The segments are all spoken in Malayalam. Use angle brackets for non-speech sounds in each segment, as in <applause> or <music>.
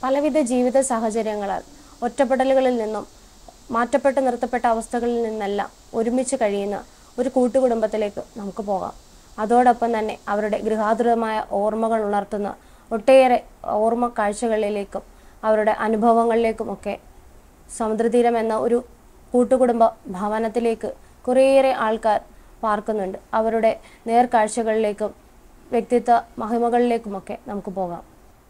പലവിധ ജീവിത സാഹചര്യങ്ങളാൽ ഒറ്റപ്പെടലുകളിൽ നിന്നും മാറ്റപ്പെട്ട് നിർത്തപ്പെട്ട അവസ്ഥകളിൽ നിന്നെല്ലാം ഒരുമിച്ച് കഴിയുന്ന ഒരു കൂട്ടുകുടുംബത്തിലേക്ക് നമുക്ക് പോകാം അതോടൊപ്പം തന്നെ അവരുടെ ഗൃഹാതുരമായ ഓർമ്മകൾ ഉണർത്തുന്ന ഒട്ടേറെ ഓർമ്മ കാഴ്ചകളിലേക്കും അവരുടെ അനുഭവങ്ങളിലേക്കും ഒക്കെ സമുദ്രതീരം എന്ന ഒരു കൂട്ടുകുടുംബ ഭവനത്തിലേക്ക് കുറേയേറെ ആൾക്കാർ പാർക്കുന്നുണ്ട് അവരുടെ നേർക്കാഴ്ചകളിലേക്കും വ്യക്തിത്വ മഹിമകളിലേക്കുമൊക്കെ നമുക്ക് പോകാം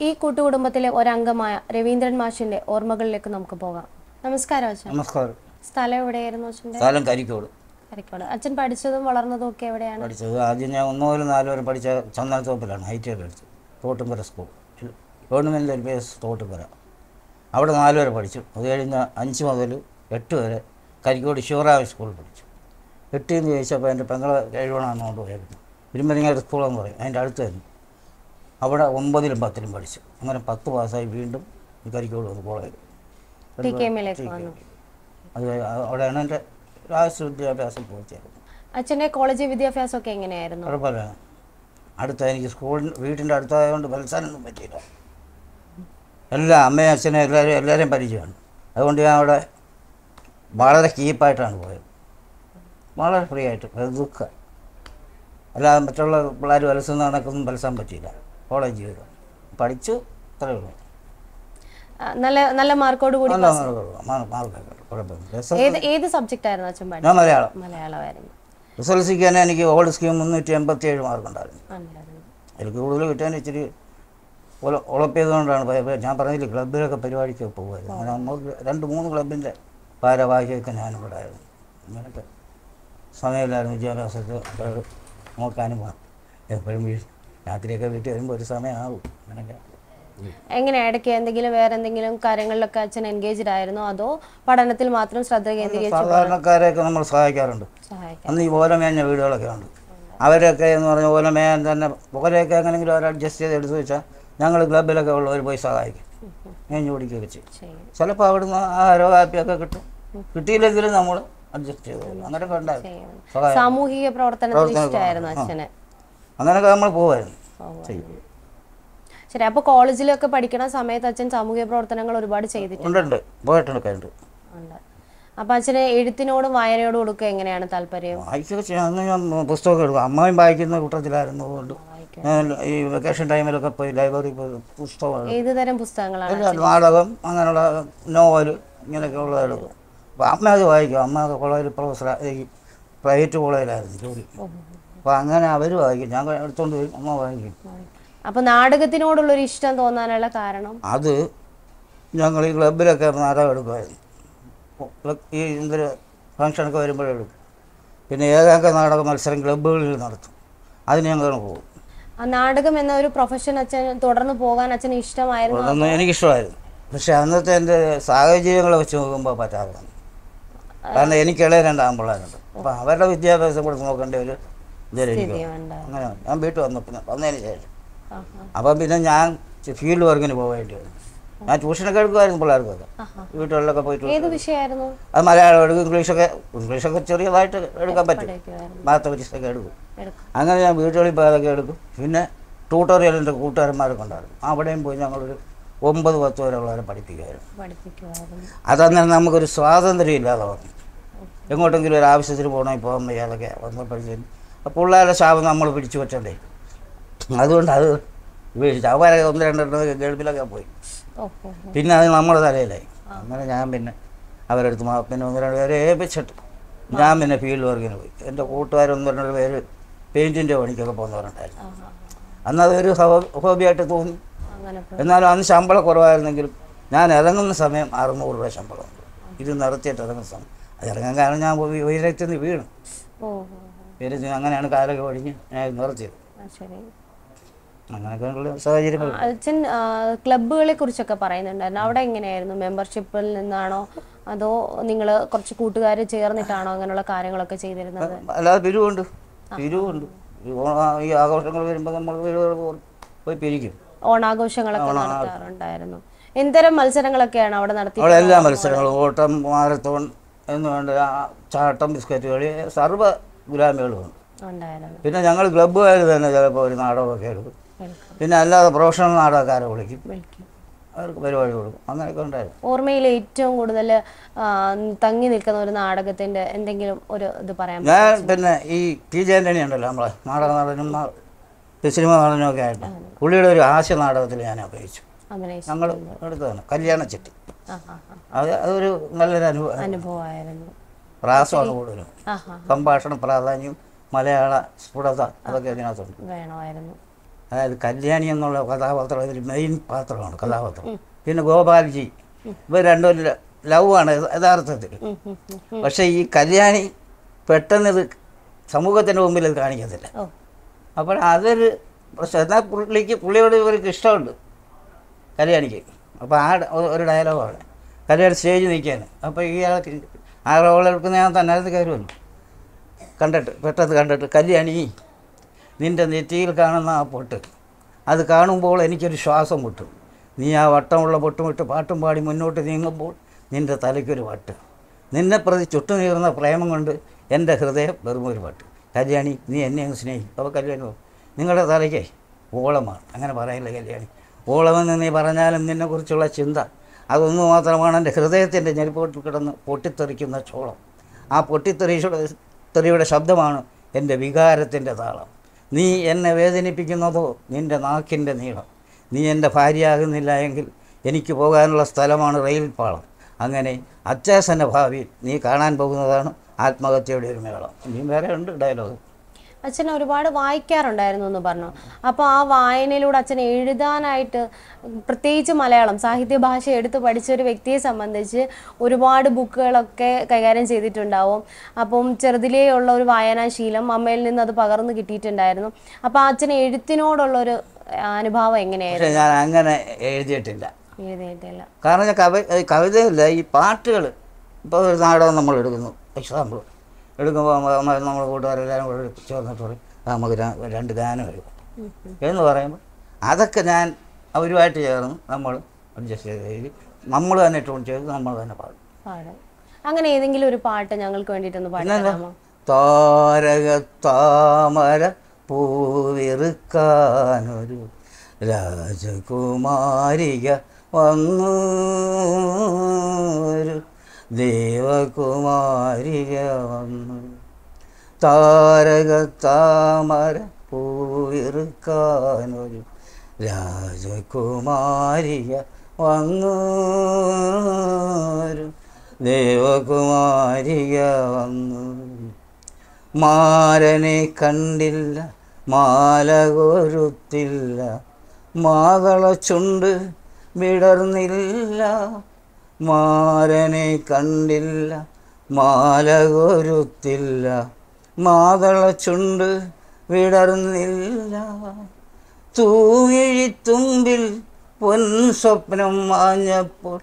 ഈ കൂട്ടുകുടുംബത്തിലെ ഒരംഗമായ രവീന്ദ്രൻ മാഷിന്റെ ഓർമ്മകളിലേക്ക് നമുക്ക് പോകാം നമസ്കാരം അച്ഛൻ നമസ്കാരം സ്ഥലം എവിടെയായിരുന്നു സ്ഥലം കരിക്കോട് കരിക്കോട് അച്ഛൻ പഠിച്ചതും വളർന്നതും ഒക്കെ എവിടെയാണ് പഠിച്ചത് ആദ്യം ഞാൻ ഒന്നോ നാലോ വരെ പഠിച്ച ചന്ദന തോപ്പിലാണ് ഹൈറ്റ് പഠിച്ചത് Thottumpura school government L P Thottumpura അവിടെ നാലു വരെ പഠിച്ചു അത് കഴിഞ്ഞ് അഞ്ച് മുതൽ എട്ട് വരെ കരിക്കോട് ഷുറാവ് സ്കൂളിൽ പഠിച്ചു എട്ട് എന്ന് ചോദിച്ചപ്പോൾ എൻ്റെ പെങ്ങളെ കഴിവണമെന്നുകൊണ്ട് പോയായിരുന്നു പോയിരുന്നു സ്കൂളെന്ന് പറയും അതിൻ്റെ അടുത്ത് തന്നെ അവിടെ ഒമ്പതിലും പത്തിലും പഠിച്ചു അങ്ങനെ പത്ത് പാസ്സായി വീണ്ടും കരിക്കോട് വന്ന് കോളേജ് അത് അവിടെയാണ് എൻ്റെ രാഷ്ട്ര വിദ്യാഭ്യാസം പൂർത്തിയാക്കുന്നത് അച്ഛൻ്റെ കോളേജ് വിദ്യാഭ്യാസം ഒക്കെ എങ്ങനെയായിരുന്നു അടുത്ത എനിക്ക് സ്കൂളിന് വീട്ടിൻ്റെ അടുത്തായതുകൊണ്ട് മത്സരമൊന്നും പറ്റിയില്ല എല്ലാ അമ്മയും അച്ഛനും എല്ലാവരും എല്ലാവരെയും പരിചയമാണ് അതുകൊണ്ട് ഞാൻ അവിടെ വളരെ കീപ്പായിട്ടാണ് പോയത് വളരെ ഫ്രീ ആയിട്ട് ദുഃഖം അല്ലാതെ മറ്റുള്ള പിള്ളേർ വലസുന്ന കണക്കൊന്നും വലസാൻ പറ്റിയില്ല ഫോളോ ചെയ്തു പഠിച്ചു അത്രയേ നല്ല നല്ല മാർക്കോട് കൂടി ഏത് സബ്ജക്റ്റ് ആയിരുന്നു അച്ഛൻ ഞാൻ മലയാളം മലയാളമായിരുന്നു റിസൾട്ട് കിട്ടാൻ എനിക്ക് ഓൾഡ് സ്കീം മുന്നൂറ്റി എൺപത്തി ഏഴ് മാർക്ക് ഉണ്ടായിരുന്നു എനിക്ക് കൂടുതൽ കിട്ടാൻ ഇച്ചിരി ഉളപ്പിയതുകൊണ്ടാണ് ഞാൻ പറഞ്ഞില്ല ക്ലബിലൊക്കെ പരിപാടിക്ക് പോകുമായിരുന്നു നമുക്ക് രണ്ട് മൂന്ന് ക്ലബിൻ്റെ ഭാരവാഹിയൊക്കെ ഞാനിവിടെ ആയിരുന്നു അങ്ങനെയൊക്കെ സമയമില്ലായിരുന്നു വിദ്യാഭ്യാസത്തിൽ നോക്കാനും എപ്പോഴും വീഴും രാത്രിയൊക്കെ വീട്ടിൽ വരുമ്പോൾ ഒരു സമയമാവും അങ്ങനെയൊക്കെ എങ്ങനെ ഇടയ്ക്ക് എന്തെങ്കിലും വേറെ എന്തെങ്കിലും കാര്യങ്ങളിലൊക്കെ അച്ഛൻ എൻഗേജ്ഡ് ആയിരുന്നു അതോ പഠനത്തിൽ മാത്രം ശ്രദ്ധ കേന്ദ്രീകരിച്ചു സാധാരണക്കാരെയൊക്കെ നമ്മൾ സഹായിക്കാറുണ്ട് അന്ന് ഈ ഓലമേഞ്ഞ വീടുകളൊക്കെ ഉണ്ട് അവരൊക്കെ എന്ന് പറഞ്ഞാൽ ഓലമേൻ തന്നെ ഓലയൊക്കെ എങ്ങനെങ്കിലും അവർ അഡ്ജസ്റ്റ് ചെയ്ത് എടുത്തു വെച്ചാൽ ഞങ്ങൾ ക്ലബിലൊക്കെ ഉള്ളവർ പോയി സഹായിക്കും മേഞ്ഞു പിടിക്കുകയൊക്കെ വെച്ച് ചിലപ്പോൾ അവിടുന്ന് ആരോ കാപ്പിയൊക്കെ കിട്ടും കിട്ടിയില്ലെങ്കിലും നമ്മൾ അഡ്ജസ്റ്റ് ചെയ്തു അങ്ങനെയൊക്കെ ഉണ്ടായിരുന്നു സാമൂഹിക പ്രവർത്തനം അങ്ങനെയൊക്കെ നമ്മൾ പോവായിരുന്നു ചെയ്യും ശരി അപ്പോൾ കോളേജിലൊക്കെ പഠിക്കണ സമയത്ത് അച്ഛൻ സാമൂഹ്യ പ്രവർത്തനങ്ങൾ ഒരുപാട് ചെയ്തിട്ടുണ്ട് ഉണ്ട് പോയിട്ടുണ്ട് ഉണ്ട് അപ്പൊ അച്ഛന് എഴുത്തിനോടും വായനയോടും കൊടുക്കുക എങ്ങനെയാണ് താല്പര്യം വായിക്കൊക്കെ ഞാൻ പുസ്തകമൊക്കെ എടുക്കും അമ്മയും വായിക്കുന്ന കൂട്ടത്തിലായിരുന്നു അതുകൊണ്ട് ഈ വെക്കേഷൻ ടൈമിലൊക്കെ പോയി ലൈബ്രറി പുസ്തകം ഏത് തരം പുസ്തകങ്ങളാണ് നാടകം അങ്ങനെയുള്ള നോവൽ ഇങ്ങനെയൊക്കെ ഉള്ളത് എടുക്കും അപ്പൊ അമ്മ അത് വായിക്കും അമ്മ കോളേജിൽ പ്രൊഫസർ പ്രൈവറ്റ് കോളേജിലായിരുന്നു ജോലി അപ്പൊ അങ്ങനെ അവര് വായിക്കും ഞാൻ എടുത്തോണ്ട് പോയി അമ്മ വായിക്കും അപ്പോൾ ഒരു ഇഷ്ടം തോന്നാനുള്ള കാരണം അത് ഞങ്ങൾ ഈ ക്ലബിലൊക്കെ നാടകം എടുക്കുമായിരുന്നു ഈ എന്തൊരു ഫംഗ്ഷനൊക്കെ എടുക്കും പിന്നെ ഏതൊക്കെ നാടക മത്സരം ക്ലബ്ബുകളിൽ നടത്തും അതിന് ഞങ്ങൾ പോകും ആ നാടകം എന്ന ഒരു പ്രൊഫഷൻ അച്ഛൻ തുടർന്ന് പോകാൻ അച്ഛന് ഇഷ്ടമായിരുന്നു എനിക്കിഷ്ടമായിരുന്നു പക്ഷെ അന്നത്തെ എൻ്റെ സാഹചര്യങ്ങളെ വെച്ച് നോക്കുമ്പോൾ പറ്റാതെ കാരണം എനിക്ക് രണ്ട് ആമ്പിള്ളേരുണ്ട് അപ്പം അവരുടെ വിദ്യാഭ്യാസം കൊടുത്ത് നോക്കേണ്ട ഒരു അങ്ങനെ ഞാൻ വീട്ടിൽ വന്നപ്പോൾ വന്നതിന് ശേഷം അപ്പം പിന്നെ ഞാൻ ഫീൽഡ് വർക്കിന് പോകേണ്ടി വന്നു ഞാൻ ട്യൂഷനൊക്കെ എടുക്കുമായിരുന്നു പിള്ളേർക്കൊക്കെ വീട്ടുകളിലൊക്കെ പോയിട്ട് അത് മലയാളം എടുക്കും ഇംഗ്ലീഷൊക്കെ ഇംഗ്ലീഷൊക്കെ ചെറിയതായിട്ട് എടുക്കാൻ പറ്റും മാത്തമാറ്റിക്സൊക്കെ എടുക്കും അങ്ങനെ ഞാൻ വീട്ടുകളിൽ പോയി അതൊക്കെ എടുക്കും പിന്നെ ട്യൂട്ടോറിയൽ എൻ്റെ കൂട്ടുകാരന്മാരൊക്കെ ഉണ്ടായിരുന്നു അവിടെയും പോയി ഞങ്ങളൊരു ഒമ്പത് പത്ത് വരെയുള്ളവരെ പഠിപ്പിക്കുമായിരുന്നു അതന്നേരം നമുക്കൊരു സ്വാതന്ത്ര്യം ഇല്ലാതെ വന്നു എങ്ങോട്ടെങ്കിലും ഒരു ആവശ്യത്തിന് പോകണമെങ്കിൽ പോകാൻ വയ്യാതൊക്കെ വന്നപ്പോഴത്തേക്കും പിള്ളേരുടെ ശാപം നമ്മൾ പിടിച്ചു പറ്റണ്ടേ അതുകൊണ്ട് അത് വീഴ്ച അവരെ ഒന്ന് രണ്ടെണ്ണം ഗൾഫിലൊക്കെ പോയി പിന്നെ അത് നമ്മുടെ തലയിലായി അങ്ങനെ ഞാൻ പിന്നെ അവരെടുത്ത് പിന്നെ ഒന്ന് രണ്ട് പേരെ ഏൽപ്പിച്ചിട്ട് ഞാൻ പിന്നെ ഫീൽഡ് വർക്കിന് പോയി എൻ്റെ കൂട്ടുകാരൊന്ന് രണ്ട് പേര് പെയിൻറ്റിൻ്റെ പണിക്കൊക്കെ പോകുന്നവരുണ്ടായിരുന്നു അന്ന് അതൊരു ഹോബിയായിട്ട് തോന്നി എന്നാലും അന്ന് ശമ്പളം കുറവായിരുന്നെങ്കിലും ഞാൻ ഇറങ്ങുന്ന സമയം അറുന്നൂറ് രൂപ ശമ്പളം ഇത് നടത്തിയിട്ട് ഇറങ്ങുന്ന സമയം അത് ഇറങ്ങാൻ കാരണം ഞാൻ ഉയരത്തിൽ വീണു പേര് അങ്ങനെയാണ് കാലൊക്കെ ഒഴിഞ്ഞ് നിറച്ചത് ശരി അച്ഛൻ ക്ലബുകളെ കുറിച്ചൊക്കെ പറയുന്നുണ്ടായിരുന്നു അവിടെ എങ്ങനെയായിരുന്നു മെമ്പർഷിപ്പിൽ നിന്നാണോ അതോ നിങ്ങൾ കുറച്ച് കൂട്ടുകാർ ചേർന്നിട്ടാണോ അങ്ങനെയുള്ള കാര്യങ്ങളൊക്കെ ചെയ്തിരുന്നത് അല്ലാതെ പിരിവുണ്ട് പിരിവുണ്ട് ഈ ആഘോഷങ്ങൾ വരുമ്പോൾ നമ്മൾ പോയി പിരിക്കും ഓണാഘോഷങ്ങളൊക്കെ നടത്താറുണ്ടായിരുന്നു എന്തരം മത്സരങ്ങളൊക്കെയാണ് അവിടെ നടത്തി അവിടെ എല്ലാ മത്സരങ്ങളും ഓട്ടം മാരത്തോൺ എന്ന് വേണ്ട ചാട്ടം ബിസ്ക്കറ്റ് കളി സർവ്വ ഗുലാമികളും പിന്നെ ഞങ്ങൾ ക്ലബ്ബുകാർ തന്നെ ചിലപ്പോൾ ഒരു നാടകമൊക്കെ എടുക്കും പിന്നെ അല്ലാതെ പ്രൊഫഷണൽ നാടകക്കാരെ വിളിക്കും അവർക്ക് പരിപാടി കൊടുക്കും അങ്ങനെയൊക്കെ ഉണ്ടായിരുന്നു ഓർമ്മയിൽ ഏറ്റവും കൂടുതൽ തങ്ങി നിൽക്കുന്ന ഒരു നാടകത്തിന്റെ എന്തെങ്കിലും ഒരു ഇത് പറയാം ഞാൻ പിന്നെ ഈ ടി ജെ ആന്റണി ഉണ്ടല്ലോ നമ്മളെ നാടക നടനും സിനിമ നടനും ഒക്കെ ആയിട്ട് പുള്ളിയുടെ ഒരു ഹാസ്യ നാടകത്തിൽ ഞാൻ അഭിനയിച്ചു ഞങ്ങൾ എടുത്തതാണ് കല്യാണ ചെട്ടി അത് അതൊരു നല്ലൊരു അനുഭവം അനുഭവമായിരുന്നു പ്രാസമാണ് കൂടുതലും സംഭാഷണ പ്രാധാന്യം മലയാള സ്ഫുടത അതൊക്കെ അതിനകത്തുണ്ട് അതായത് കല്യാണി എന്നുള്ള കഥാപാത്രം ഇതിൽ മെയിൻ പാത്രമാണ് കഥാപാത്രം പിന്നെ ഗോപാൽജി ഇവർ രണ്ടും ലവ് ആണ് യഥാർത്ഥത്തിൽ പക്ഷെ ഈ കല്യാണി പെട്ടെന്ന് ഇത് സമൂഹത്തിന്റെ മുമ്പിൽ ഇത് കാണിക്കത്തില്ല അപ്പോൾ അതൊരു പ്രശ്നം എന്നാൽ പുള്ളിക്ക് പുള്ളിയോട് ഇവർക്ക് ഇഷ്ടമുണ്ട് കല്യാണിക്ക് അപ്പോൾ ആ ഒരു ഡയലോഗാണ് കല്യാണി സ്റ്റേജ് നിൽക്കുകയാണ് അപ്പോൾ ആൾക്ക് ആ റോളെടുക്കുന്ന ഞാൻ തന്നെ അത് കയറുമല്ലോ കണ്ടിട്ട് പെട്ടെന്ന് കണ്ടിട്ട് കല്യാണി നിൻ്റെ നെറ്റിയിൽ കാണുന്ന ആ പൊട്ട് അത് കാണുമ്പോൾ എനിക്കൊരു ശ്വാസം കിട്ടും നീ ആ വട്ടമുള്ള പൊട്ടുമിട്ട് പാട്ടും പാടി മുന്നോട്ട് നീങ്ങുമ്പോൾ നിൻ്റെ തലയ്ക്കൊരു വട്ട് നിന്നെ പ്രതി നീറുന്ന പ്രേമം കൊണ്ട് എൻ്റെ ഹൃദയം ഒരു പാട്ട് കല്യാണി നീ എന്നെ അങ്ങ് സ്നേഹിക്കും അപ്പോൾ കല്യാണി നിങ്ങളുടെ തലയ്ക്ക് ഓളമാണ് അങ്ങനെ പറയില്ല കല്യാണി ഓളമെന്ന് നീ പറഞ്ഞാലും നിന്നെക്കുറിച്ചുള്ള ചിന്ത അതൊന്നു മാത്രമാണ് എൻ്റെ ഹൃദയത്തിൻ്റെ ഞെരിപ്പോട്ടിൽ കിടന്ന് പൊട്ടിത്തെറിക്കുന്ന ചോളം ആ പൊട്ടിത്തെറിയുടെ തെറിയുടെ ശബ്ദമാണ് എൻ്റെ വികാരത്തിൻ്റെ താളം നീ എന്നെ വേദനിപ്പിക്കുന്നതോ നിൻ്റെ നാക്കിൻ്റെ നീളം നീ എൻ്റെ ഭാര്യയാകുന്നില്ല എങ്കിൽ എനിക്ക് പോകാനുള്ള സ്ഥലമാണ് റെയിൽ പാളം അങ്ങനെ അച്ചാസൻ്റെ ഭാവിയിൽ നീ കാണാൻ പോകുന്നതാണ് ആത്മഹത്യയുടെ ഒരു മേളം ഇനിയും വേറെ ഉണ്ട് ഡയലോഗ് അച്ഛൻ ഒരുപാട് വായിക്കാറുണ്ടായിരുന്നു എന്ന് പറഞ്ഞു അപ്പോൾ ആ വായനയിലൂടെ അച്ഛൻ എഴുതാനായിട്ട് പ്രത്യേകിച്ച് മലയാളം സാഹിത്യ ഭാഷ എടുത്ത് പഠിച്ച ഒരു വ്യക്തിയെ സംബന്ധിച്ച് ഒരുപാട് ബുക്കുകളൊക്കെ കൈകാര്യം ചെയ്തിട്ടുണ്ടാവും അപ്പം ചെറുതിലേ ഉള്ള ഒരു വായനാശീലം അമ്മയിൽ നിന്ന് അത് പകർന്നു കിട്ടിയിട്ടുണ്ടായിരുന്നു അപ്പോൾ അച്ഛൻ എഴുത്തിനോടുള്ള ഒരു അനുഭാവം എങ്ങനെയായിരുന്നു ഞാൻ അങ്ങനെ എഴുതിയിട്ടില്ല എഴുതിയിട്ടില്ല കാരണം കവി ഈ പാട്ടുകൾ ഇപ്പൊ ഒരു നാടകം നമ്മൾ എടുക്കുന്നു എക്സാമ്പിൾ എടുക്കുമ്പോൾ നമ്മൾ കൂട്ടുകാരെല്ലാവരും കൂടെ ചേർന്നിട്ട് പറയും നമുക്ക് രണ്ട് ഗാനം എഴുതാം എന്ന് പറയുമ്പോൾ അതൊക്കെ ഞാൻ അവരുമായിട്ട് ചേർന്ന് നമ്മൾ അഡ്ജസ്റ്റ് ചെയ്ത് നമ്മൾ തന്നെ ട്യൂൺ ചെയ്ത് നമ്മൾ തന്നെ പാടും അങ്ങനെ ഏതെങ്കിലും ഒരു പാട്ട് ഞങ്ങൾക്ക് വേണ്ടിയിട്ടൊന്ന് പാടാമോ താരക താമര പൂവിറുക്കാനൊരു രാജകുമാരിക വന്നു ദേവകുമാരിക വന്നു താരകത്താമര പൂയിറുക്കാനൊരു രാജകുമാരിക വന്നു ദേവകുമാരിക വന്നു മാരനെ കണ്ടില്ല മാല കൊരുത്തില്ല മാതളച്ചുണ്ട് വിടർന്നില്ല മാരനെ കണ്ടില്ല മാലകൊരുത്തില്ല മാതള ചുണ്ട് വിടർന്നില്ല തൂങ്ങിഴിത്തുമ്പിൽ പൊൻ സ്വപ്നം വാഞ്ഞപ്പോൾ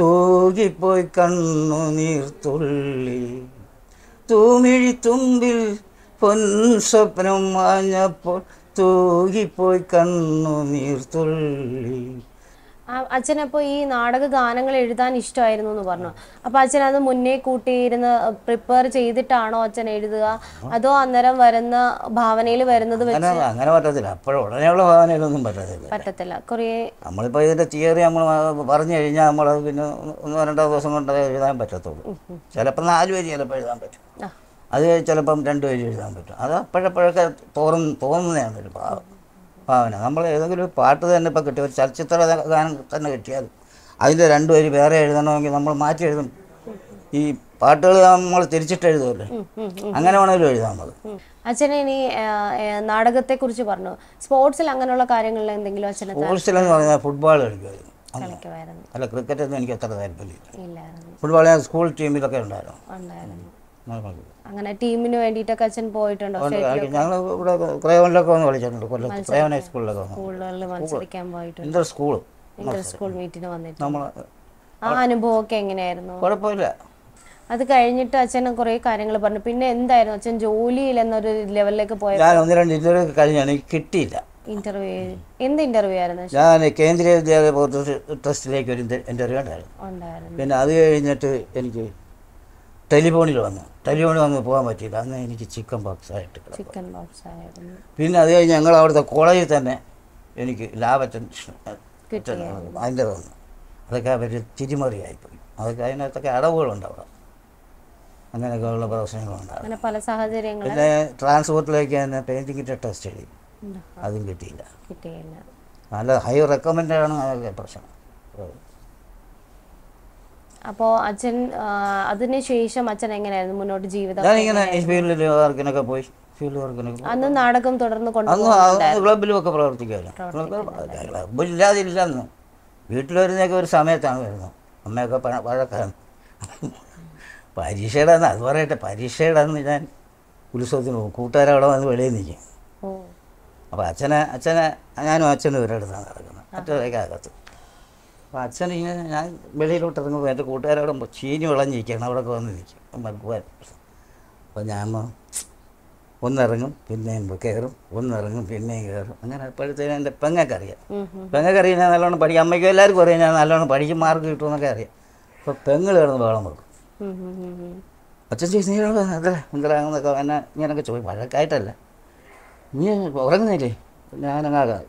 തൂകിപ്പോയി കണ്ണു നീർത്തുള്ളി തൂമിഴിത്തുമ്പിൽ പൊൻ സ്വപ്നം വാഞ്ഞപ്പോൾ തൂകിപ്പോയി കണ്ണു നീർത്തുള്ളി അച്ഛൻ അപ്പോൾ ഈ നാടക ഗാനങ്ങൾ എഴുതാൻ ഇഷ്ടമായിരുന്നു എന്ന് പറഞ്ഞു അപ്പൊ അച്ഛൻ അത് മുന്നേ കൂട്ടിയിരുന്ന് പ്രിപ്പയർ ചെയ്തിട്ടാണോ അച്ഛൻ എഴുതുക അതോ അന്നേരം വരുന്ന ഭാവനയിൽ വരുന്നത് അങ്ങനെ പറ്റത്തില്ല അപ്പോഴുള്ള ഉടനെയുള്ള ഭാവനയിലൊന്നും പറ്റത്തില്ല പറ്റത്തില്ല കുറേ നമ്മളിപ്പോ ഇതിന്റെ തിയറി നമ്മൾ പറഞ്ഞു കഴിഞ്ഞാൽ നമ്മൾ പിന്നെ ഒന്നോ രണ്ടോ ദിവസം കൊണ്ട് എഴുതാൻ പറ്റത്തുള്ളൂ ചിലപ്പോൾ നാല് പേര് ചിലപ്പോൾ എഴുതാൻ പറ്റും അത് ചിലപ്പം രണ്ട് പേര് എഴുതാൻ പറ്റും അത് അപ്പോഴപ്പോഴൊക്കെ തോന്നുന്ന തോന്നുന്നതാണ് ഒരു ഭാവം ഭാവന നമ്മൾ ഏതെങ്കിലും ഒരു പാട്ട് തന്നെ ഇപ്പോൾ കിട്ടിയ ഒരു ചലച്ചിത്ര ഗാനം തന്നെ കിട്ടിയാൽ അതിൻ്റെ രണ്ടുപേര് വേറെ എഴുതണമെങ്കിൽ നമ്മൾ മാറ്റി എഴുതും ഈ പാട്ടുകൾ നമ്മൾ തിരിച്ചിട്ട് എഴുതുമല്ലേ അങ്ങനെ വേണമെങ്കിലും എഴുതാം നമ്മൾ അച്ഛനെ ഇനി നാടകത്തെ കുറിച്ച് പറഞ്ഞു സ്പോർട്സിൽ അങ്ങനെയുള്ള കാര്യങ്ങളിൽ എന്തെങ്കിലും അച്ഛനെ സ്പോർട്സിലെന്ന് പറഞ്ഞാൽ ഫുട്ബോൾ കളിക്കുമായിരുന്നു അല്ല ക്രിക്കറ്റ് ഒന്നും എനിക്ക് അത്ര ഇല്ല ഫുട്ബോൾ ഞാൻ സ്കൂൾ ടീമിലൊക്കെ ഉണ്ടായിരുന്നു അങ്ങനെ ടീമിന് വേണ്ടിയിട്ടൊക്കെ അച്ഛൻ പോയിട്ടുണ്ടോ ഞങ്ങൾ ഇവിടെ ക്രയോണിലൊക്കെ വന്ന് കളിച്ചിട്ടുണ്ട് കൊല്ലത്ത് ക്രയോൺ സ്കൂളിലൊക്കെ സ്കൂളുകളിൽ മത്സരിക്കാൻ പോയിട്ടുണ്ട് സ്കൂൾ ഇന്റർ സ്കൂൾ മീറ്റിന് വന്നിട്ട് നമ്മൾ ആ അനുഭവമൊക്കെ എങ്ങനെയായിരുന്നു കുഴപ്പമില്ല അത് കഴിഞ്ഞിട്ട് അച്ഛൻ കുറെ കാര്യങ്ങൾ പറഞ്ഞു പിന്നെ എന്തായിരുന്നു അച്ഛൻ ജോലിയിൽ എന്നൊരു ലെവലിലേക്ക് പോയത് ഞാൻ ഒന്ന് രണ്ട് ഇന്റർവ്യൂ കിട്ടിയില്ല ഇന്റർവ്യൂ എന്ത് ഇന്റർവ്യൂ ആയിരുന്നു ഞാൻ കേന്ദ്രീയ വിദ്യാലയ ട്രസ്റ്റിലേക്ക് ഒരു ഇന്റർവ്യൂ ഉണ്ടായിരുന്നു പിന്നെ അത് കഴിഞ്ഞിട്ട് എനിക്ക് ടെലിഫോണിൽ വന്നു ടെലിഫോണിൽ വന്ന് പോകാൻ പറ്റിയില്ല അന്ന് എനിക്ക് ചിക്കൻ ബോക്സ് ആയിട്ട് ചിക്കൻ ബോക്സ് ആയിരുന്നു പിന്നെ അത് കഴിഞ്ഞ് ഞങ്ങൾ അവിടുത്തെ കോളേജിൽ തന്നെ എനിക്ക് ലാഭറ്റൻ അതിൻ്റെ വന്നു അതൊക്കെ അവർ തിരിമറിയായിപ്പോയി അതൊക്കെ അതിനകത്തൊക്കെ അടവുകളുണ്ടാവുക അങ്ങനെയൊക്കെയുള്ള ഉള്ള പ്രശ്നങ്ങളുണ്ടാവും പല സാഹചര്യങ്ങൾ പിന്നെ ട്രാൻസ്പോർട്ടിലേക്ക് തന്നെ പെയിൻറ്റിങ്ങിൻ്റെ ടെസ്റ്റ് എഴുതി അതും കിട്ടിയില്ല കിട്ടിയില്ല നല്ല ഹൈ റെക്കമെൻഡാണ് അതൊക്കെ പ്രശ്നം അപ്പോ അച്ഛൻ അതിനുശേഷം അച്ഛൻ എങ്ങനെയായിരുന്നു മുന്നോട്ട് ജീവിതം ഞാനിങ്ങനെ ഫീൽഡിൽ വർക്കിനൊക്കെ പോയി ഫീൽഡ് വർക്കിനൊക്കെ അന്ന് നാടകം തുടർന്ന് കൊണ്ടുപോകും ക്ലബിലും ഒക്കെ പ്രവർത്തിക്കാമല്ലോ ക്ലബില്ലാതില്ല അന്ന് വീട്ടിൽ വരുന്നൊക്കെ ഒരു സമയത്താണ് വരുന്നത് അമ്മയൊക്കെ പഴക്കാണ് പരീക്ഷയുടെ അന്ന് അത് പറയട്ടെ പരീക്ഷയുടെ അന്ന് ഞാൻ ഉത്സവത്തിന് പോകും അവിടെ വന്ന് വെളിയിൽ നിൽക്കും അപ്പോൾ അച്ഛനെ അച്ഛനെ ഞാനും അച്ഛനും ഒരിടത്താണ് നടക്കുന്നത് മറ്റൊരേക്കകത്ത് അപ്പോൾ അച്ഛൻ ഇങ്ങനെ ഞാൻ വെളിയിലോട്ട് ഇറങ്ങുമ്പോൾ എൻ്റെ കൂട്ടുകാരോട് ചീഞ്ഞ് വിളഞ്ഞിരിക്കുകയാണ് അവിടെ വന്ന് നിൽക്കും മൽക്കുവാൻ അപ്പോൾ ഞാൻ ഒന്നിറങ്ങും പിന്നെയും കയറും ഒന്നിറങ്ങും പിന്നെയും കയറും അങ്ങനെ അപ്പോഴത്തേനും എൻ്റെ പെങ്ങക്കറിയാം പെങ്ങക്കറിയാം ഞാൻ നല്ലോണം പഠിക്കും അമ്മയ്ക്കും എല്ലാവർക്കും അറിയാം ഞാൻ നല്ലോണം പഠിക്കും മാർക്ക് എന്നൊക്കെ അറിയാം അപ്പോൾ പെങ്ങൾ കിടന്ന് വേളം വെക്കും അച്ഛൻ ചേച്ചി അതെ എന്തിനാണെന്നൊക്കെ എന്നെ ഇങ്ങനെയൊക്കെ ചോദിക്കും വഴക്കായിട്ടല്ല നീ ഉറങ്ങുന്നില്ലേ ഞാനങ്ങാകാം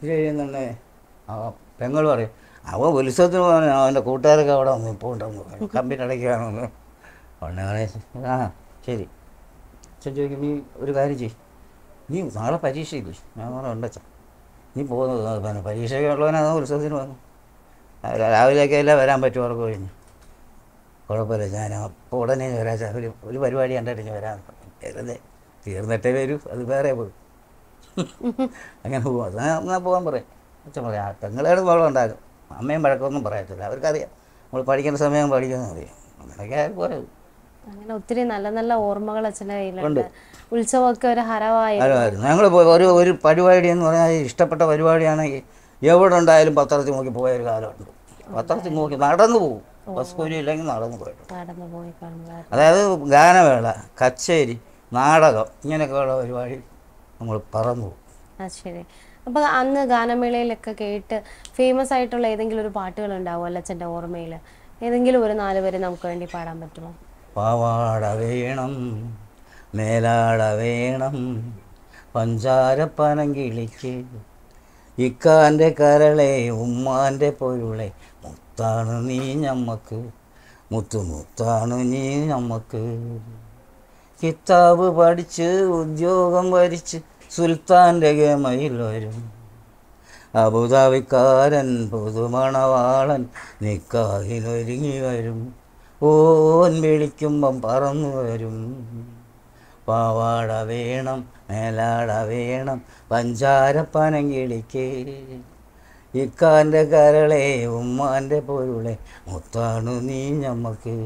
ഇത് കഴിയുന്നുണ്ടേ ആ പെങ്ങൾ പറയും അവ ഉത്സവത്തിന് പോകാൻ അവൻ്റെ കൂട്ടുകാരൊക്കെ അവിടെ വന്നു ഇപ്പോൾ ഉണ്ടെന്ന് പറയും കമ്പനി അടയ്ക്കുകയാണെന്ന് ഉണ്ടെന്ന് പറയും ആ ശരി അച്ഛൻ ചോദിക്കും നീ ഒരു കാര്യം ചെയ്യും നീ നാളെ പരീക്ഷയില്ലേ ഞാൻ പറഞ്ഞു ഉണ്ടച്ച നീ പോകുന്നത് പിന്നെ പരീക്ഷയൊക്കെ ഉള്ളവനാ ഉത്സവത്തിന് വന്നു രാവിലെയൊക്കെ എല്ലാം വരാൻ പറ്റും അവർക്ക് കഴിഞ്ഞ് കുഴപ്പമില്ല ഞാൻ അപ്പോൾ ഉടനെ വരാം ഒരു ഒരു പരിപാടി കണ്ടിട്ട് ഞാൻ വരാൻ വരുന്നേ തീർന്നിട്ടേ വരൂ അത് വേറെ പോകും <laughs> അങ്ങനെ പോകാം എന്നാൽ പോകാൻ പറയാം അച്ഛൻ പറയാം പെങ്ങളുടെ ബഹളം ഉണ്ടാകും അമ്മയും വഴക്കമൊന്നും പറയത്തില്ല അവർക്കറിയാം നമ്മൾ പഠിക്കുന്ന സമയം പഠിക്കുന്ന അറിയാം അങ്ങനെയൊക്കെ പോയത് അങ്ങനെ ഒത്തിരി നല്ല നല്ല ഓർമ്മകൾ അച്ഛൻ്റെ കയ്യിലുണ്ട് ഉത്സവമൊക്കെ ഒരു ഹരവായിരുന്നു ഞങ്ങൾ ഒരു ഒരു പരിപാടി എന്ന് പറഞ്ഞാൽ ഇഷ്ടപ്പെട്ട പരിപാടിയാണെങ്കിൽ എവിടെ ഉണ്ടായാലും പത്രത്തിൽ നോക്കി പോയ ഒരു കാലമുണ്ട് പത്രത്തിൽ നോക്കി നടന്നു പോകും ബസ് കൂലി ഇല്ലെങ്കിൽ നടന്നു പോയിട്ടുണ്ട് അതായത് ഗാനമേള കച്ചേരി നാടകം ഇങ്ങനെയൊക്കെയുള്ള പരിപാടി നമ്മൾ പറന്നു പോകും ശരി അപ്പോൾ അന്ന് ഗാനമേളയിലൊക്കെ കേട്ട് ഫേമസ് ആയിട്ടുള്ള ഏതെങ്കിലും ഒരു പാട്ടുകൾ ഉണ്ടാവും അല്ലച്ചൻ്റെ ഓർമ്മയിൽ ഏതെങ്കിലും ഒരു നാല് പേര് നമുക്ക് വേണ്ടി പാടാൻ പറ്റുമോ പാവാട വേണം മേലാട വേണം പഞ്ചാരപ്പനം കിളിക്ക് ഇക്കാൻ്റെ കരളെ ഉമ്മാൻ്റെ പൊരുളെ മുത്താണ് നീ ഞമ്മക്ക് മുത്തു മുത്താണ് നീ ഞമ്മക്ക് കിതാബ് പഠിച്ച് ഉദ്യോഗം ഭരിച്ച് സുൽത്താൻ്റെ ഗമയിൽ വരും അബുദാബിക്കാരൻ പുതുമണവാളൻ നിക്കാഹിനൊരുങ്ങി വരും ഓൻ വിളിക്കുമ്പം പറന്നു വരും പാവാട വേണം മേലാട വേണം പഞ്ചാരപ്പനം കിളിക്കേ ഇക്കാൻ്റെ കരളെ ഉമ്മാൻ്റെ പൊരുളെ മുത്താണു നീ ഞമ്മക്ക്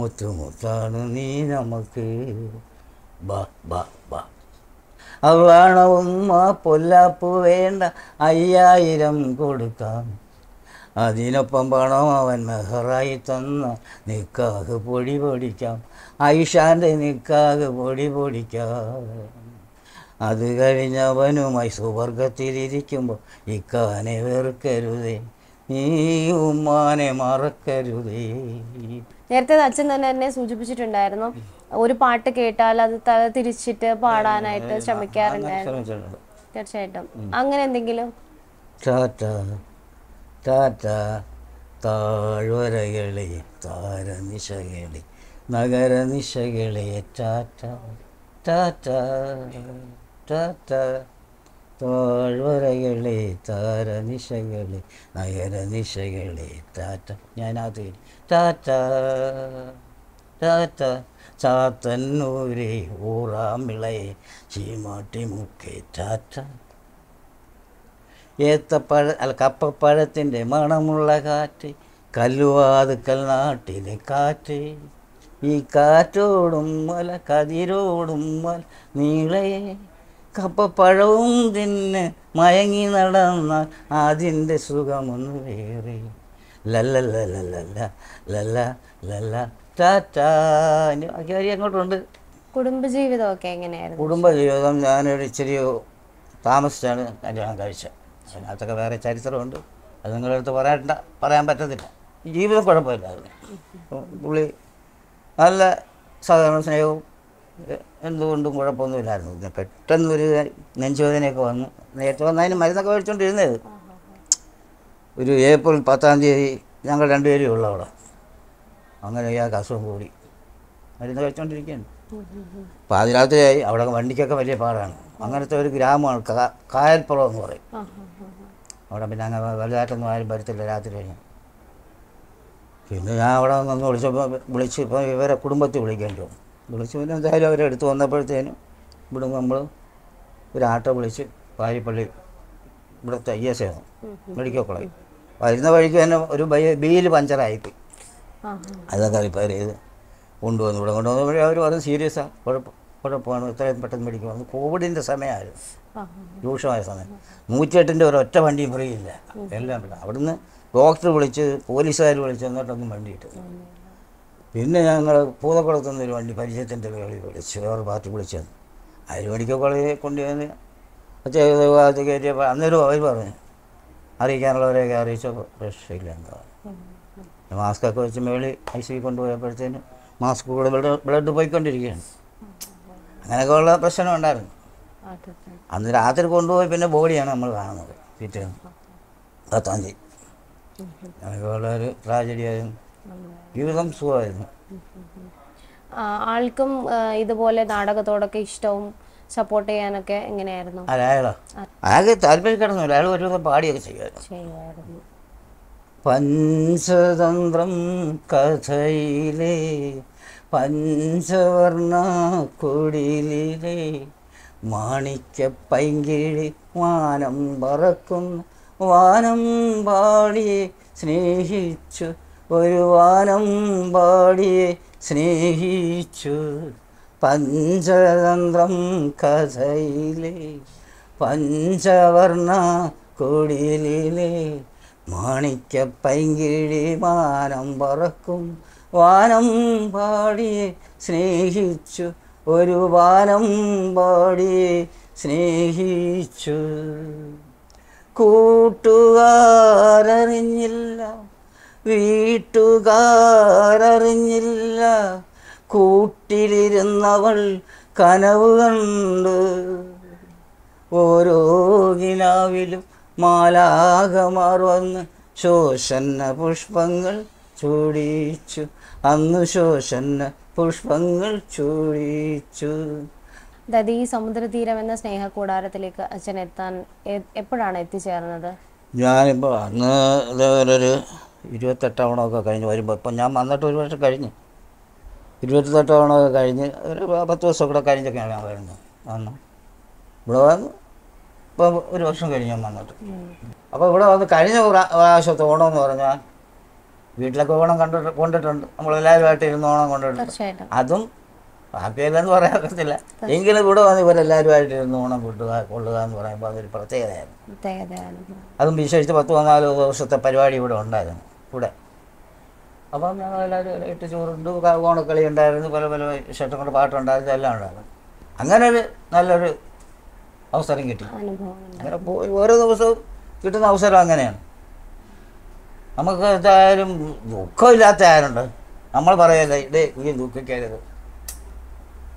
മുത്തു മുത്താണു നീ ഞമ്മക്ക് ബാ ബാ ബാ അവണവും ആ പൊല്ലാപ്പ് വേണ്ട അയ്യായിരം കൊടുക്കാം അതിനൊപ്പം പണം അവൻ മെഹറായി തന്ന നിക്കാഹ് പൊടി പൊടിക്കാം ഐഷാൻ്റെ നിക്കാഹ് പൊടി പൊടിക്കാം അത് കഴിഞ്ഞവനുമായി സുവർഗത്തിലിരിക്കുമ്പോൾ ഇക്കാനെ വെറുക്കരുതേ നീ ഉമ്മാനെ മറക്കരുതേ നേരത്തെ അച്ഛൻ തന്നെ എന്നെ സൂചിപ്പിച്ചിട്ടുണ്ടായിരുന്നു ഒരു പാട്ട് കേട്ടാൽ അത് തല തിരിച്ചിട്ട് പാടാനായിട്ട് ശ്രമിക്കാറുണ്ടായിരുന്നു തീർച്ചയായിട്ടും അങ്ങനെ എന്തെങ്കിലും താഴ്വരകളെ താരനിശകളെ നഗരനിശകളെ ടാറ്റ ടാറ്റ ടാറ്റ താഴ്വരകളെ താരനിശകളെ നഗരനിശകളെ ടാറ്റ ഞാനത് ടാറ്റ ടാറ്റ ചാത്തന്നൂരെ ഊറാമിളയെ ചീമാട്ടി മുക്കേ ചാറ്റ ഏത്തപ്പഴ അല്ല കപ്പപ്പഴത്തിൻ്റെ മണമുള്ള കാറ്റ് കല്ലുവാതുക്കൽ നാട്ടിലെ കാറ്റ് ഈ കാറ്റോടും മല കതിരോടും മല നീളയെ കപ്പപ്പഴവും തിന്നെ മയങ്ങി നടന്നാൽ അതിൻ്റെ സുഖമൊന്നു വേറെ ലല്ല ലല്ല ലല്ല ലല്ല ലല്ല അങ്ങോട്ടുണ്ട് കുടുംബജീവിതം ഒക്കെ എങ്ങനെയായിരുന്നു കുടുംബജീവിതം ഞാനൊരു ഇച്ചിരി താമസിച്ചാണ് കല്യാണം കഴിച്ചത് അതിനകത്തൊക്കെ വേറെ ചരിത്രമുണ്ട് അത് നിങ്ങളുടെ അടുത്ത് പറയണ്ട പറയാൻ പറ്റത്തില്ല ജീവിതം കുഴപ്പമില്ലായിരുന്നു പുള്ളി നല്ല സാധാരണ സ്നേഹവും എന്തുകൊണ്ടും കുഴപ്പമൊന്നുമില്ലായിരുന്നു പിന്നെ പെട്ടെന്ന് ഒരു നെഞ്ചുവേദനയൊക്കെ വന്നു നേരത്തെ വന്നതിന് മരുന്നൊക്കെ മേടിച്ചുകൊണ്ടിരുന്നത് ഒരു ഏപ്രിൽ പത്താം തീയതി ഞങ്ങൾ രണ്ടുപേരും ഉള്ളവിടെ അങ്ങനെ ഇയാൾക്ക് അസുഖം കൂടി മരുന്ന് കഴിച്ചുകൊണ്ടിരിക്കുകയാണ് പാതിരാത്രിയായി അവിടെ വണ്ടിക്കൊക്കെ വലിയ പാടാണ് അങ്ങനത്തെ ഒരു ഗ്രാമമാണ് കായൽപ്പുറം എന്ന് പറയും അവിടെ പിന്നെ അങ്ങനെ വലുതായിട്ടൊന്നും ആരും വരത്തില്ല രാത്രി കഴിഞ്ഞ് പിന്നെ ഞാൻ അവിടെ നിന്ന് വിളിച്ചപ്പോൾ വിളിച്ച് ഇപ്പോൾ ഇവരെ കുടുംബത്തിൽ വിളിക്കേണ്ടി വന്നു വിളിച്ച് പിന്നെ എന്തായാലും അവരെ എടുത്തു വന്നപ്പോഴത്തേനും ഇവിടെ നമ്മൾ ഒരു ആട്ടോ വിളിച്ച് പാരിപ്പള്ളി ഇവിടുത്തെ ഐ എസ് ആയിരുന്നു മെഡിക്കൽ കോളേജ് വരുന്ന വഴിക്ക് തന്നെ ഒരു ബൈ ബിയിൽ പഞ്ചറായിപ്പോയി അതൊക്കെ റിപ്പയർ ചെയ്ത് കൊണ്ടുവന്നു ഇവിടെ കൊണ്ടുവന്നപ്പോഴേ അവർ പറഞ്ഞു സീരിയസാണ് കുഴപ്പം കുഴപ്പമാണ് ഇത്രയും പെട്ടെന്ന് മേടിക്കും അത് കോവിഡിൻ്റെ സമയമായിരുന്നു രൂക്ഷമായ സമയം നൂറ്റിയെട്ടിൻ്റെ ഒരൊറ്റ വണ്ടിയും ഫ്രീ ഇല്ല എല്ലാം ഇല്ല അവിടുന്ന് ഡോക്ടർ വിളിച്ച് പോലീസുകാർ വിളിച്ച് എന്നിട്ടൊന്നും വണ്ടി ഇട്ടു പിന്നെ ഞങ്ങൾ പൂതക്കുളത്തുനിന്ന് ഒരു വണ്ടി പരിചയത്തിൻ്റെ കളി വിളിച്ച് വേറെ പാർട്ടി വിളിച്ചു അതിൽ മെഡിക്കൽ കോളേജിൽ കൊണ്ടുവന്ന് കയറ്റിയപ്പോൾ അന്നേരം അവർ പറഞ്ഞു അറിയിക്കാനുള്ളവരെയൊക്കെ അറിയിച്ചപ്പോൾ രക്ഷയില്ല എന്താ മാസ്കൊക്കെ വെച്ച് മേളി ഐ സി കൊണ്ടുപോയപ്പോഴത്തേനും മാസ്ക് കൂടെ ബ്ലഡ് ബ്ലഡ് പോയിക്കൊണ്ടിരിക്കുകയാണ് അങ്ങനെയൊക്കെ ഉള്ള പ്രശ്നം ഉണ്ടായിരുന്നു അന്ന് രാത്രി കൊണ്ടുപോയി പിന്നെ ബോഡിയാണ് നമ്മൾ കാണുന്നത് പിറ്റേന്ന് പത്താം തീയതി അങ്ങനെയൊക്കെയുള്ള ഒരു ട്രാജഡി ആയിരുന്നു ജീവിതം സുഖമായിരുന്നു ആൾക്കും ഇതുപോലെ നാടകത്തോടൊക്കെ ഇഷ്ടവും സപ്പോർട്ട് ചെയ്യാനൊക്കെ എങ്ങനെയായിരുന്നു അയാളോ അയാൾക്ക് കിടന്നു അയാൾ ഒരു പാടിയൊക്കെ പാടിയൊക്കെ ചെയ്യുമായിരുന്നു പഞ്ചതന്ത്രം കഥയിലെ പഞ്ചവർണ കുടിലിലെ മാണിക്യ പൈങ്കിഴി വാനം പറക്കുന്ന വാനം പാടിയെ സ്നേഹിച്ചു ഒരു വാനം പാടിയെ സ്നേഹിച്ചു പഞ്ചതന്ത്രം കഥയിലെ പഞ്ചവർണ കുടിലിലെ മാണിക്കപ്പൈങ്കിഴി വാനം പറക്കും വാനം പാടിയെ സ്നേഹിച്ചു ഒരു വാനം പാടിയെ സ്നേഹിച്ചു കൂട്ടുകാരറിഞ്ഞില്ല വീട്ടുകാരറിഞ്ഞില്ല കൂട്ടിലിരുന്നവൾ കനവ് കണ്ട് ഓരോ കിനാവിലും മാലാകമാർവന്ന് വന്ന് ശോഷന്ന പുഷ്പങ്ങൾ ചൂടിച്ചു അന്നു ശോഷന്ന പുഷ്പങ്ങൾ ചൂടിച്ചു ദതി സമുദ്രതീരം എന്ന സ്നേഹകൂടാരത്തിലേക്ക് അച്ഛൻ എത്താൻ എപ്പോഴാണ് എത്തിച്ചേർന്നത് ഞാനിപ്പോൾ അന്ന് ഒരു ഇതേപോലൊരു ഇരുപത്തെട്ടവണമൊക്കെ കഴിഞ്ഞ് വരുമ്പോൾ ഇപ്പം ഞാൻ വന്നിട്ട് ഒരു വർഷം കഴിഞ്ഞ് ഇരുപത്തെട്ടവണമൊക്കെ കഴിഞ്ഞ് ഒരു പത്ത് ദിവസം കൂടെ കഴിഞ്ഞൊക്കെയാണ് ഞാൻ വരുന്നത് അന്ന് ഇവിടെ വന്ന് ഇപ്പം ഒരു വർഷം കഴിഞ്ഞു വന്നിട്ട് അപ്പോൾ ഇവിടെ വന്ന് കഴിഞ്ഞ പ്രാവശ്യത്തെ ഓണം എന്ന് പറഞ്ഞാൽ വീട്ടിലൊക്കെ ഓണം കണ്ടിട്ട് കൊണ്ടിട്ടുണ്ട് നമ്മളെല്ലാവരുമായിട്ട് ഇരുന്ന് ഓണം കൊണ്ടിട്ടുണ്ട് അതും ഹാപ്പിയല്ലെന്ന് പറയാൻ പറ്റത്തില്ല എങ്കിലും ഇവിടെ വന്ന് ഇവരെല്ലാവരുമായിട്ട് ഇരുന്ന് ഓണം കിട്ടുക കൊള്ളുക എന്ന് പറയുമ്പോൾ അതൊരു പ്രത്യേകതയായിരുന്നു അതും വിശേഷിച്ച് പത്ത് പതിനാലോ ദിവസത്തെ പരിപാടി ഇവിടെ ഉണ്ടായിരുന്നു ഇവിടെ അപ്പം എല്ലാവരും ഇട്ട് ചോറുണ്ട് ഓണക്കളി ഉണ്ടായിരുന്നു പല പല ഇഷ്ടപ്പെട്ട പാട്ടുണ്ടായിരുന്നു എല്ലാം ഉണ്ടായിരുന്നു അങ്ങനെ ഒരു നല്ലൊരു അവസരം കിട്ടി അങ്ങനെ പോയി ഓരോ ദിവസവും കിട്ടുന്ന അവസരം അങ്ങനെയാണ് നമുക്ക് എന്തായാലും ദുഃഖമില്ലാത്ത ആരുണ്ട് നമ്മൾ പറയല്ലേ ഇടേ കുഞ്ഞു ദുഃഖിക്കരുത്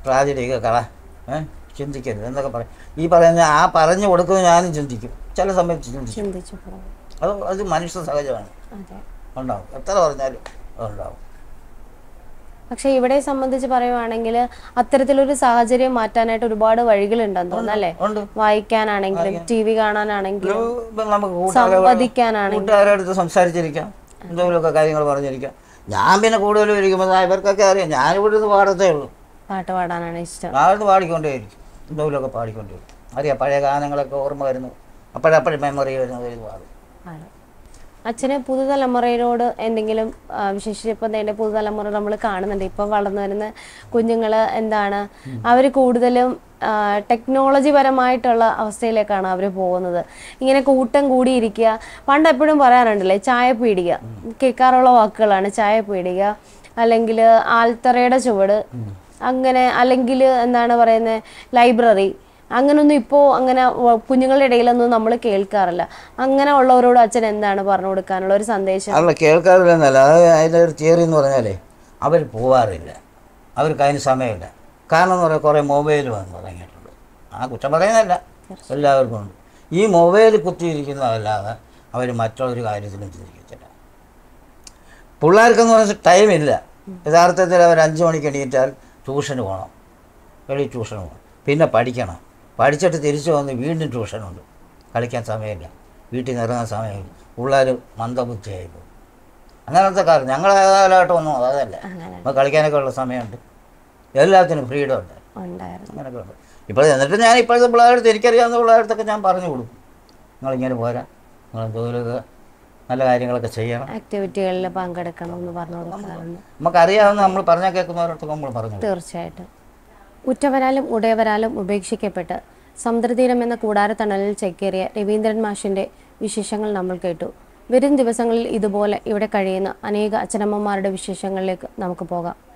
ട്രാജഡിയൊക്കെ കള ഏഹ് ചിന്തിക്കരുത് എന്നൊക്കെ പറയും ഈ പറയുന്ന ആ പറഞ്ഞു കൊടുക്കുന്ന ഞാനും ചിന്തിക്കും ചില സമയത്ത് ചിന്തിക്കും അത് അത് മനുഷ്യ സഹജമാണ് ഉണ്ടാവും എത്ര പറഞ്ഞാലും അതുണ്ടാവും പക്ഷേ ഇവിടെ സംബന്ധിച്ച് പറയുവാണെങ്കിൽ അത്തരത്തിലൊരു സാഹചര്യം മാറ്റാനായിട്ട് ഒരുപാട് വഴികളുണ്ടെന്ന് അല്ലേ വായിക്കാനാണെങ്കിലും ടി വി കാണാനാണെങ്കിലും സംവദിക്കാനാണെങ്കിലും സംസാരിച്ചിരിക്കാം എന്തെങ്കിലുമൊക്കെ കാര്യങ്ങൾ പറഞ്ഞിരിക്കാം ഞാൻ പിന്നെ കൂടുതലും ഇരിക്കുമ്പോൾ ഇവർക്കൊക്കെ അറിയാം ഞാൻ ഇവിടെ നിന്ന് പാടത്തേ ഉള്ളൂ പാട്ട് പാടാനാണ് ഇഷ്ടം പാട്ട് പാടിക്കൊണ്ടേ എന്തെങ്കിലുമൊക്കെ പാടിക്കൊണ്ടേ അറിയാം പഴയ ഗാനങ്ങളൊക്കെ ഓർമ്മ വരുന്നു അപ്പോഴപ്പോഴും മെമ്മറി വരുന്നത് പാടും അച്ഛനെ പുതുതലമുറയോട് എന്തെങ്കിലും വിശേഷിച്ചപ്പോൾ എൻ്റെ പുതുതലമുറ നമ്മൾ കാണുന്നുണ്ട് ഇപ്പം വളർന്നു വരുന്ന കുഞ്ഞുങ്ങൾ എന്താണ് അവർ കൂടുതലും ടെക്നോളജി പരമായിട്ടുള്ള അവസ്ഥയിലേക്കാണ് അവർ പോകുന്നത് ഇങ്ങനെ കൂട്ടം കൂടിയിരിക്കുക പണ്ട് എപ്പോഴും പറയാറുണ്ടല്ലേ ചായ പീടിക കേൾക്കാറുള്ള വാക്കുകളാണ് ചായ പീടിക അല്ലെങ്കിൽ ആൽത്തറയുടെ ചുവട് അങ്ങനെ അല്ലെങ്കിൽ എന്താണ് പറയുന്നത് ലൈബ്രറി അങ്ങനൊന്നും ഇപ്പോൾ അങ്ങനെ കുഞ്ഞുങ്ങളുടെ ഇടയിലൊന്നും നമ്മൾ കേൾക്കാറില്ല അങ്ങനെ ഉള്ളവരോട് അച്ഛൻ എന്താണ് പറഞ്ഞു കൊടുക്കാനുള്ള ഒരു സന്ദേശം അല്ല കേൾക്കാറില്ല എന്നല്ല അത് അതിൻ്റെ ഒരു തിയറി എന്ന് പറഞ്ഞാലേ അവർ പോവാറില്ല അവർക്ക് അതിന് സമയമില്ല കാരണം എന്ന് പറയാൻ കുറേ മൊബൈൽ വന്ന് തുടങ്ങിയിട്ടുണ്ട് ആ കുറ്റം പറയുന്നതല്ല എല്ലാവർക്കും ഉണ്ട് ഈ മൊബൈൽ കുത്തിയിരിക്കുന്നതല്ലാതെ അവർ മറ്റൊരു കാര്യത്തിലും ചിന്തിക്കത്തില്ല പിള്ളേർക്കെന്ന് പറഞ്ഞാൽ ടൈമില്ല യഥാർത്ഥത്തിൽ അവർ അഞ്ച് മണിക്ക് എണീറ്റാൽ ട്യൂഷന് പോകണം വെളി ട്യൂഷന് പോകണം പിന്നെ പഠിക്കണം പഠിച്ചിട്ട് തിരിച്ചു വന്ന് വീണ്ടും ട്യൂഷനുണ്ട് കളിക്കാൻ സമയമില്ല വീട്ടിൽ നിന്ന് ഇറങ്ങാൻ സമയമില്ല പിള്ളേർ പോകും അങ്ങനത്തെ കാലം ഞങ്ങൾ ഒന്നും അതല്ല നമ്മൾ കളിക്കാനൊക്കെ ഉള്ള സമയമുണ്ട് എല്ലാത്തിനും ഫ്രീഡം ഉണ്ട് അങ്ങനെയൊക്കെ ഉണ്ട് ഇപ്പോൾ എന്നിട്ട് ഞാൻ ഇപ്പോഴത്തെ പിള്ളേരെടുത്ത് എനിക്കറിയാവുന്ന പിള്ളേരെടുത്തൊക്കെ ഞാൻ പറഞ്ഞു കൊടുക്കും നിങ്ങളിങ്ങനെ പോരാ നിങ്ങൾ ജോലിയൊക്കെ നല്ല കാര്യങ്ങളൊക്കെ ചെയ്യണം ആക്ടിവിറ്റികളിൽ പങ്കെടുക്കണം എന്ന് പറഞ്ഞു നമുക്കറിയാവുന്ന നമ്മൾ പറഞ്ഞാൽ കേൾക്കുന്നവരടുത്തൊക്കെ നമ്മൾ പറഞ്ഞു തീർച്ചയായിട്ടും ഉറ്റവരാലും ഉടയവരാലും ഉപേക്ഷിക്കപ്പെട്ട് സമുദ്രതീരം എന്ന കൂടാരത്തണലിൽ ചെക്കേറിയ രവീന്ദ്രൻ മാഷിൻ്റെ വിശേഷങ്ങൾ നമ്മൾ കേട്ടു വരും ദിവസങ്ങളിൽ ഇതുപോലെ ഇവിടെ കഴിയുന്ന അനേക അച്ഛനമ്മമാരുടെ വിശേഷങ്ങളിലേക്ക് നമുക്ക് പോകാം